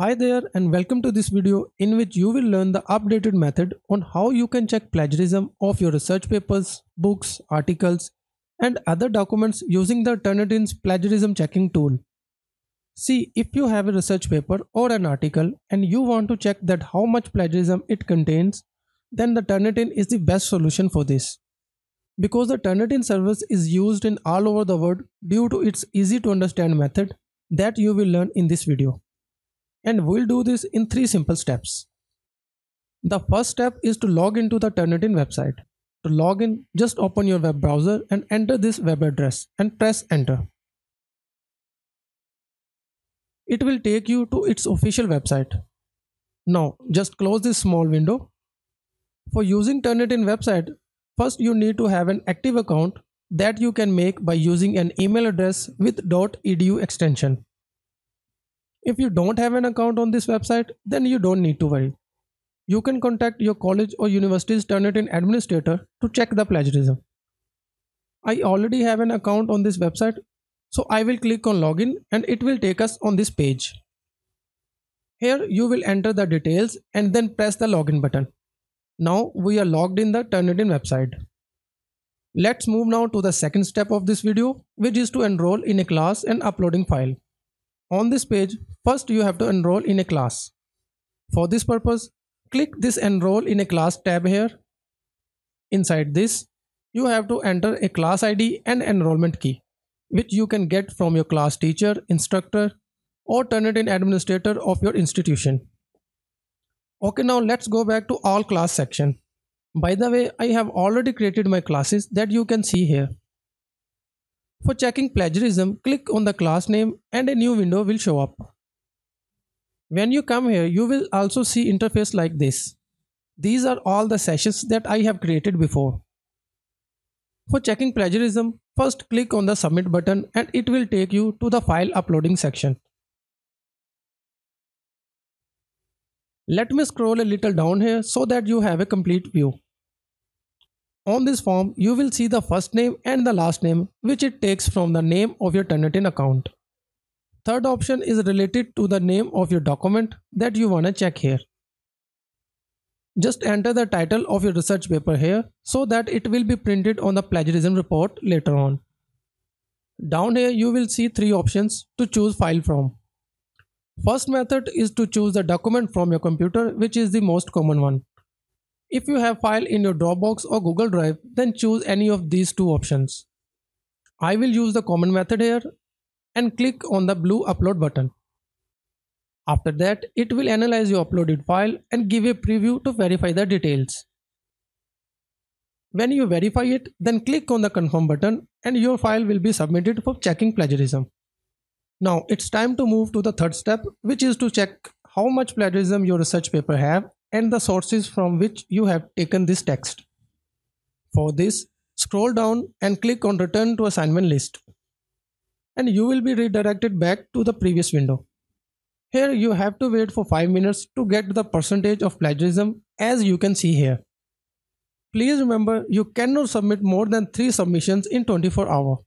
Hi there and welcome to this video in which you will learn the updated method on how you can check plagiarism of your research papers, books, articles and other documents using the Turnitin's plagiarism checking tool. See if you have a research paper or an article and you want to check that how much plagiarism it contains then the Turnitin is the best solution for this. Because the Turnitin service is used in all over the world due to its easy to understand method that you will learn in this video and we'll do this in three simple steps. The first step is to log into the Turnitin website. To log in, just open your web browser and enter this web address and press enter. It will take you to its official website. Now just close this small window. For using Turnitin website, first you need to have an active account that you can make by using an email address with .edu extension. If you don't have an account on this website, then you don't need to worry. You can contact your college or university's Turnitin administrator to check the plagiarism. I already have an account on this website, so I will click on login and it will take us on this page. Here you will enter the details and then press the login button. Now we are logged in the Turnitin website. Let's move now to the second step of this video which is to enroll in a class and uploading file. On this page, first you have to enroll in a class. For this purpose, click this enroll in a class tab here. Inside this, you have to enter a class ID and enrollment key, which you can get from your class teacher, instructor, or Turnitin administrator of your institution. Okay, now let's go back to all class section. By the way, I have already created my classes that you can see here. For checking plagiarism, click on the class name and a new window will show up. When you come here, you will also see interface like this. These are all the sessions that I have created before. For checking plagiarism, first click on the submit button and it will take you to the file uploading section. Let me scroll a little down here so that you have a complete view. On this form, you will see the first name and the last name which it takes from the name of your Turnitin account. Third option is related to the name of your document that you wanna check here. Just enter the title of your research paper here so that it will be printed on the plagiarism report later on. Down here you will see three options to choose file from. First method is to choose the document from your computer which is the most common one. If you have file in your Dropbox or Google Drive, then choose any of these two options. I will use the common method here and click on the blue upload button. After that, it will analyze your uploaded file and give a preview to verify the details. When you verify it, then click on the confirm button and your file will be submitted for checking plagiarism. Now it's time to move to the third step, which is to check how much plagiarism your research paper have and the sources from which you have taken this text. For this, scroll down and click on return to assignment list and you will be redirected back to the previous window. Here you have to wait for 5 minutes to get the percentage of plagiarism as you can see here. Please remember you cannot submit more than 3 submissions in 24 hours.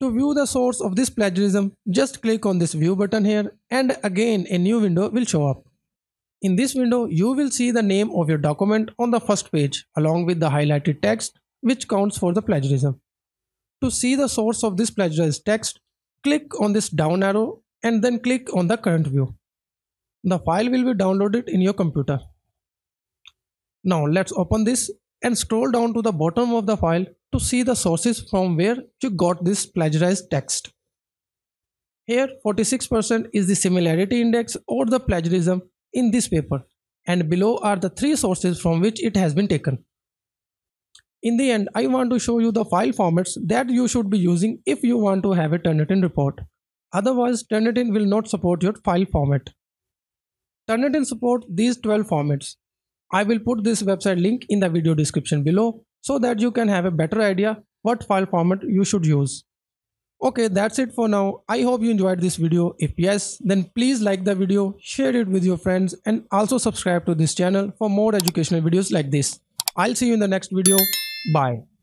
To view the source of this plagiarism, just click on this view button here and again a new window will show up. In this window, you will see the name of your document on the first page along with the highlighted text which counts for the plagiarism. To see the source of this plagiarized text, click on this down arrow and then click on the current view. The file will be downloaded in your computer. Now let's open this and scroll down to the bottom of the file to see the sources from where you got this plagiarized text. Here 46% is the similarity index or the plagiarism in this paper and below are the three sources from which it has been taken. In the end, I want to show you the file formats that you should be using if you want to have a Turnitin report. Otherwise, Turnitin will not support your file format. Turnitin supports these 12 formats. I will put this website link in the video description below so that you can have a better idea what file format you should use. Okay, that's it for now. I hope you enjoyed this video. If yes, then please like the video, share it with your friends and also subscribe to this channel for more educational videos like this. I'll see you in the next video. Bye.